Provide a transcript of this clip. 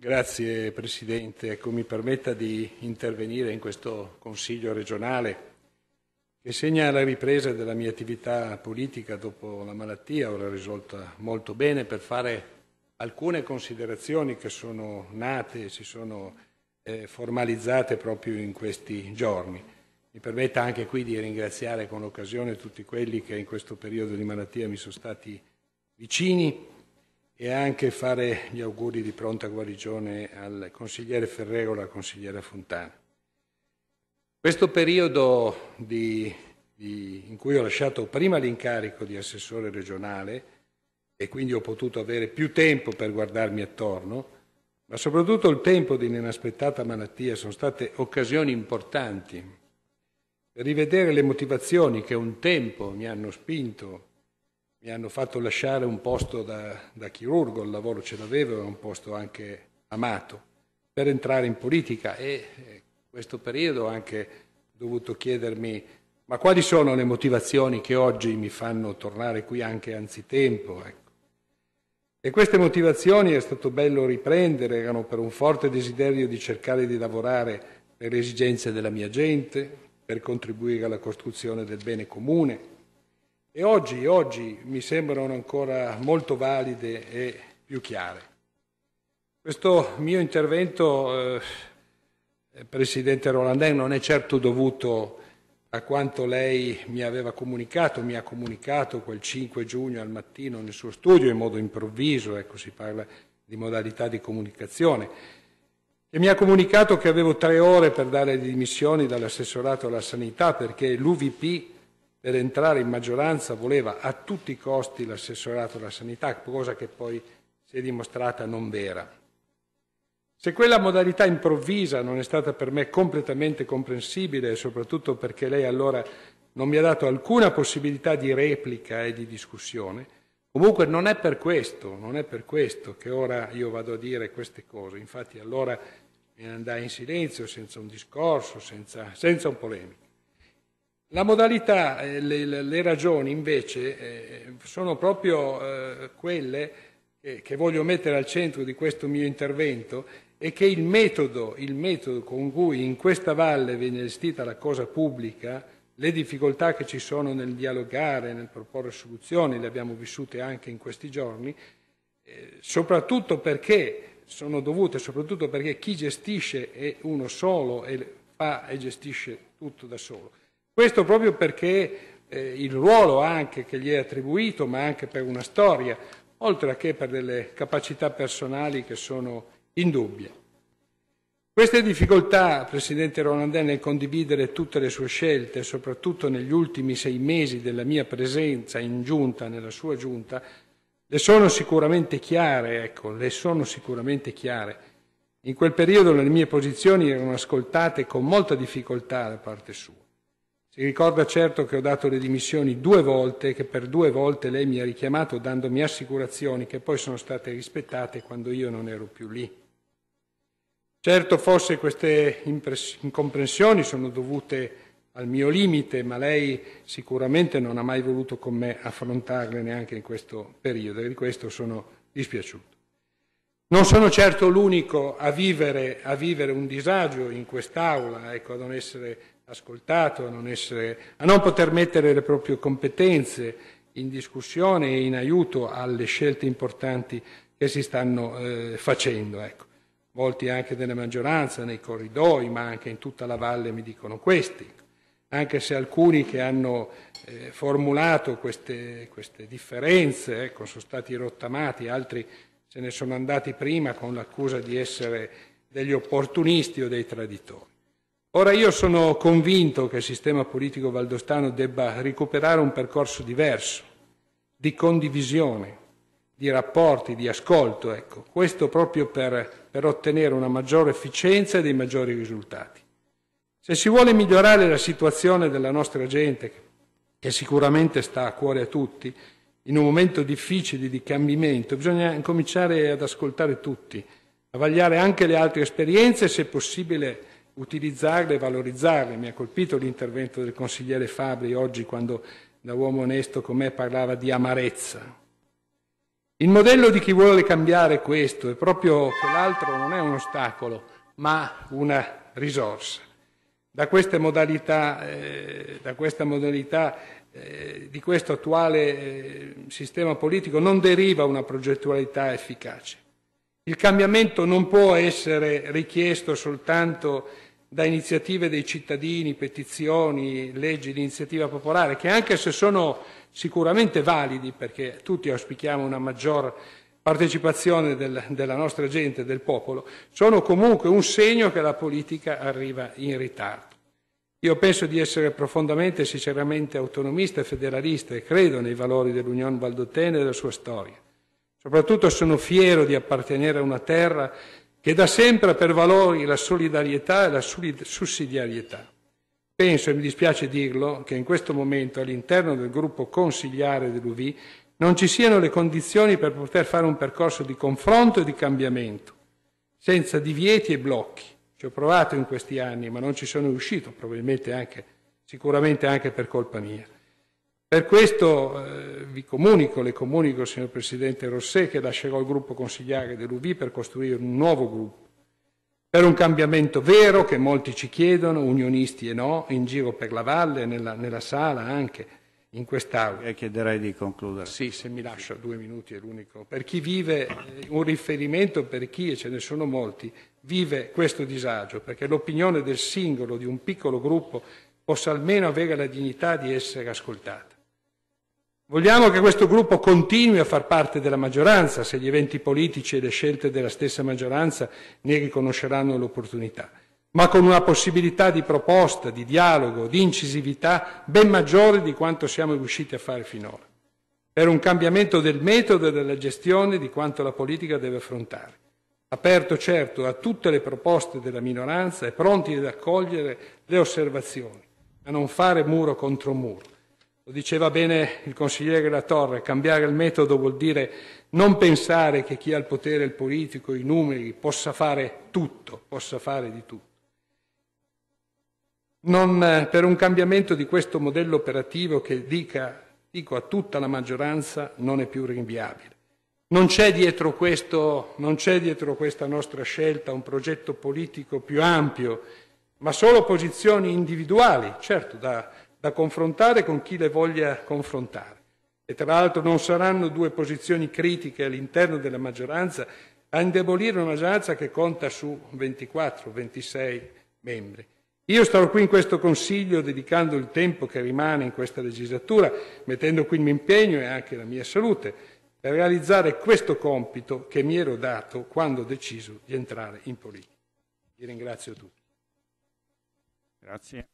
Grazie Presidente, ecco, mi permetta di intervenire in questo Consiglio regionale che segna la ripresa della mia attività politica dopo la malattia, ora risolta molto bene, per fare alcune considerazioni che sono nate e si sono eh, formalizzate proprio in questi giorni. Mi permetta anche qui di ringraziare con l'occasione tutti quelli che in questo periodo di malattia mi sono stati vicini e anche fare gli auguri di pronta guarigione al consigliere Ferrero e alla consigliera Fontana. Questo periodo di, di, in cui ho lasciato prima l'incarico di assessore regionale e quindi ho potuto avere più tempo per guardarmi attorno, ma soprattutto il tempo di inaspettata malattia sono state occasioni importanti per rivedere le motivazioni che un tempo mi hanno spinto mi hanno fatto lasciare un posto da, da chirurgo, il lavoro ce l'avevo, è un posto anche amato, per entrare in politica e in eh, questo periodo ho anche dovuto chiedermi ma quali sono le motivazioni che oggi mi fanno tornare qui anche anzitempo? Ecco. E queste motivazioni è stato bello riprendere, erano per un forte desiderio di cercare di lavorare per le esigenze della mia gente, per contribuire alla costruzione del bene comune, e oggi, oggi mi sembrano ancora molto valide e più chiare. Questo mio intervento, eh, Presidente Rolandin, non è certo dovuto a quanto lei mi aveva comunicato, mi ha comunicato quel 5 giugno al mattino nel suo studio in modo improvviso, ecco si parla di modalità di comunicazione, e mi ha comunicato che avevo tre ore per dare le dimissioni dall'assessorato alla sanità perché l'UVP per entrare in maggioranza voleva a tutti i costi l'assessorato alla sanità, cosa che poi si è dimostrata non vera. Se quella modalità improvvisa non è stata per me completamente comprensibile, soprattutto perché lei allora non mi ha dato alcuna possibilità di replica e di discussione, comunque non è per questo, non è per questo che ora io vado a dire queste cose. Infatti allora me ne andai in silenzio, senza un discorso, senza, senza un polemico. La modalità, eh, le, le ragioni invece eh, sono proprio eh, quelle che voglio mettere al centro di questo mio intervento e che il metodo, il metodo con cui in questa valle viene gestita la cosa pubblica, le difficoltà che ci sono nel dialogare, nel proporre soluzioni, le abbiamo vissute anche in questi giorni, soprattutto perché sono dovute, soprattutto perché chi gestisce è uno solo e fa e gestisce tutto da solo. Questo proprio perché eh, il ruolo anche che gli è attribuito, ma anche per una storia, oltre che per delle capacità personali che sono indubbie. Queste difficoltà, Presidente Rolandè, nel condividere tutte le sue scelte, soprattutto negli ultimi sei mesi della mia presenza in giunta, nella sua giunta, le sono sicuramente chiare, ecco, le sono sicuramente chiare. In quel periodo le mie posizioni erano ascoltate con molta difficoltà da parte sua. Si ricorda certo che ho dato le dimissioni due volte, che per due volte lei mi ha richiamato dandomi assicurazioni che poi sono state rispettate quando io non ero più lì. Certo, forse queste incomprensioni sono dovute al mio limite, ma lei sicuramente non ha mai voluto con me affrontarle neanche in questo periodo e di questo sono dispiaciuto. Non sono certo l'unico a vivere, a vivere un disagio in quest'Aula, ecco, a non essere ascoltato, a non, essere, a non poter mettere le proprie competenze in discussione e in aiuto alle scelte importanti che si stanno eh, facendo. Ecco. Molti anche della maggioranza, nei corridoi, ma anche in tutta la valle mi dicono questi, anche se alcuni che hanno eh, formulato queste, queste differenze ecco, sono stati rottamati, altri se ne sono andati prima con l'accusa di essere degli opportunisti o dei traditori. Ora io sono convinto che il sistema politico valdostano debba recuperare un percorso diverso, di condivisione, di rapporti, di ascolto, ecco. questo proprio per, per ottenere una maggiore efficienza e dei maggiori risultati. Se si vuole migliorare la situazione della nostra gente, che sicuramente sta a cuore a tutti, in un momento difficile di cambiamento bisogna cominciare ad ascoltare tutti, a vagliare anche le altre esperienze, se possibile utilizzarle e valorizzarle. Mi ha colpito l'intervento del consigliere Fabri oggi quando da uomo onesto con me parlava di amarezza. Il modello di chi vuole cambiare questo è proprio che l'altro non è un ostacolo, ma una risorsa. Da, modalità, eh, da questa modalità eh, di questo attuale eh, sistema politico non deriva una progettualità efficace. Il cambiamento non può essere richiesto soltanto da iniziative dei cittadini, petizioni, leggi di iniziativa popolare, che anche se sono sicuramente validi, perché tutti auspichiamo una maggior partecipazione del, della nostra gente, del popolo, sono comunque un segno che la politica arriva in ritardo. Io penso di essere profondamente e sinceramente autonomista e federalista e credo nei valori dell'Unione Valdotena e della sua storia. Soprattutto sono fiero di appartenere a una terra che da sempre per valori la solidarietà e la sussidiarietà. Penso, e mi dispiace dirlo, che in questo momento all'interno del gruppo consigliare dell'UV non ci siano le condizioni per poter fare un percorso di confronto e di cambiamento, senza divieti e blocchi. Ci ho provato in questi anni, ma non ci sono riuscito, probabilmente anche, sicuramente anche per colpa mia. Per questo eh, vi comunico, le comunico, signor Presidente Rosset, che lascerò il gruppo consigliare dell'UV per costruire un nuovo gruppo. Per un cambiamento vero che molti ci chiedono, unionisti e no, in giro per la valle, nella, nella sala anche, in quest'Aula. E chiederei di concludere. Sì, se mi lascia due minuti è l'unico. Per chi vive, eh, un riferimento per chi, e ce ne sono molti, vive questo disagio, perché l'opinione del singolo, di un piccolo gruppo, possa almeno avere la dignità di essere ascoltata. Vogliamo che questo gruppo continui a far parte della maggioranza se gli eventi politici e le scelte della stessa maggioranza ne riconosceranno l'opportunità, ma con una possibilità di proposta, di dialogo, di incisività ben maggiore di quanto siamo riusciti a fare finora, per un cambiamento del metodo e della gestione di quanto la politica deve affrontare, aperto certo a tutte le proposte della minoranza e pronti ad accogliere le osservazioni, ma non fare muro contro muro lo diceva bene il consigliere La Torre, cambiare il metodo vuol dire non pensare che chi ha il potere, il politico, i numeri, possa fare tutto, possa fare di tutto. Non, eh, per un cambiamento di questo modello operativo che dica, dico a tutta la maggioranza, non è più rinviabile. Non c'è, dietro questo, non c'è dietro questa nostra scelta un progetto politico più ampio, ma solo posizioni individuali, certo, da da confrontare con chi le voglia confrontare. E tra l'altro non saranno due posizioni critiche all'interno della maggioranza a indebolire una maggioranza che conta su 24-26 membri. Io starò qui in questo Consiglio dedicando il tempo che rimane in questa legislatura, mettendo qui il mio impegno e anche la mia salute, per realizzare questo compito che mi ero dato quando ho deciso di entrare in politica. Vi ringrazio tutti. Grazie.